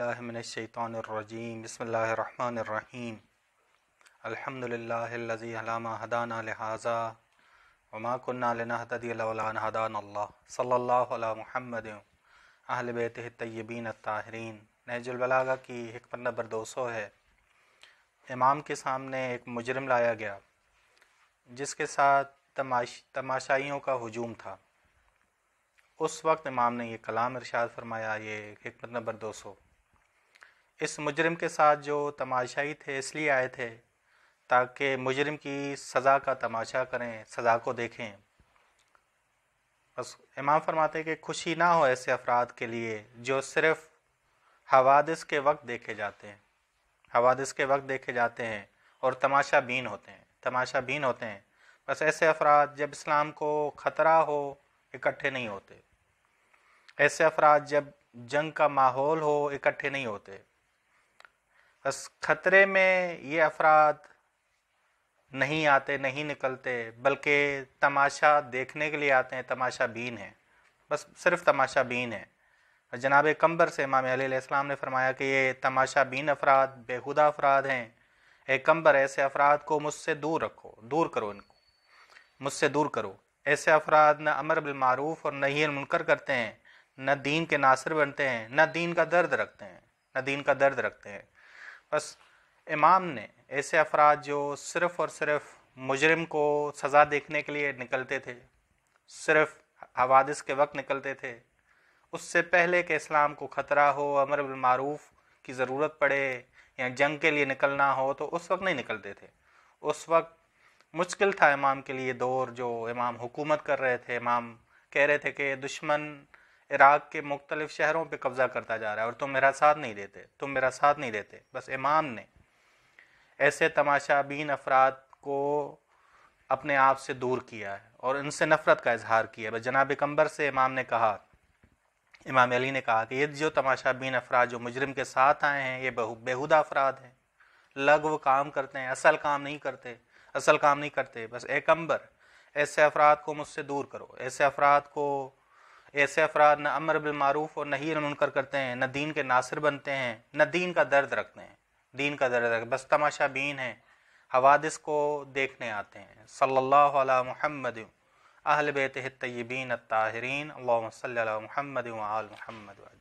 अज़बिल्लिनशैतरजीम बसमीम अल्हम्दुलिल्लाहिल्लज़ी अलामा हदाना लिहाजा वमा कुन्ना लिनहतदी लवलान हदान अल्लाह सल्लल्लाहु अला मुहम्मद अहल बैत तय्यबीन ताहरीन नहजुलबलागा की हमत नंबर दो सौ है इमाम के सामने एक मुजरम लाया गया जिसके साथ तमाश तमाशाइयों का हजूम था उस वक्त इमाम ने ये कलाम इरशाद फरमाया ये हमत नंबर दो सौ इस मुजरिम के साथ जो तमाशाई थे इसलिए आए थे ताकि मुजरिम की सज़ा का तमाशा करें सज़ा को देखें बस इमाम फरमाते कि खुशी ना हो ऐसे अफराद के लिए जो सिर्फ़ हवादिस के वक्त देखे जाते हैं हवादिस के वक्त देखे जाते हैं और तमाशा बीन होते हैं तमाशा बीन होते हैं बस ऐसे अफराद जब इस्लाम को ख़तरा हो इकट्ठे नहीं होते ऐसे अफराद जब जंग का माहौल हो इकट्ठे नहीं होते बस खतरे में ये अफराद नहीं आते नहीं निकलते बल्कि तमाशा देखने के लिए आते हैं तमाशा बीन है बस सिर्फ तमाशा बीन है जनाब कम्बर से इमाम अलीसम ने फरमाया कि ये तमाशा बीन अफराद बेहुदा अफराद हैं ए कम्बर ऐसे अफराद को मुझसे दूर रखो दूर करो इनको मुझसे दूर करो ऐसे अफराद न अमर बिलमूफ़ और न ही मुनकर करते हैं न दीन के नासिर बनते हैं न दीन का दर्द रखते हैं न दीन का दर्द रखते हैं बस इमाम ने ऐसे अफराद जो सिर्फ और सिर्फ मुजरिम को सज़ा देखने के लिए निकलते थे सिर्फ हवादिस के वक्त निकलते थे उससे पहले के इस्लाम को ख़तरा हो अमर मारूफ की ज़रूरत पड़े या जंग के लिए निकलना हो तो उस वक्त नहीं निकलते थे उस वक्त मुश्किल था इमाम के लिए दौर जो इमाम हुकूमत कर रहे थे इमाम कह रहे थे कि दुश्मन इराक़ के मुख्तलिफ शहरों पर कब्ज़ा करता जा रहा है और तुम मेरा साथ नहीं देते तुम मेरा साथ नहीं देते बस इमाम ने ऐसे तमाशाबीन अफराद को अपने आप से दूर किया है और इनसे नफ़रत का इजहार किया है बस जनाब कम्बर से इमाम ने कहा इमाम अली ने कहा कि ये जो तमाशाबीन अफराद जो मुजरिम के साथ आए हैं ये बेहुदा अफराद हैं लग काम करते हैं असल काम नहीं करते असल काम नहीं करते बस अम्बर ऐसे अफराद को मुझसे दूर करो ऐसे अफराद को ऐसे अफराद न अमर बिलमूफ़ और नहीं मुनकर करते हैं न दीन के नासिर बनते हैं न दीन का दर्द रखते हैं दीन का दर्द रख बस तमाशा बीन है हवादिस को देखने आते हैं सल्ला महमद अहल बेत तयबीन ताहरीन महमद महमद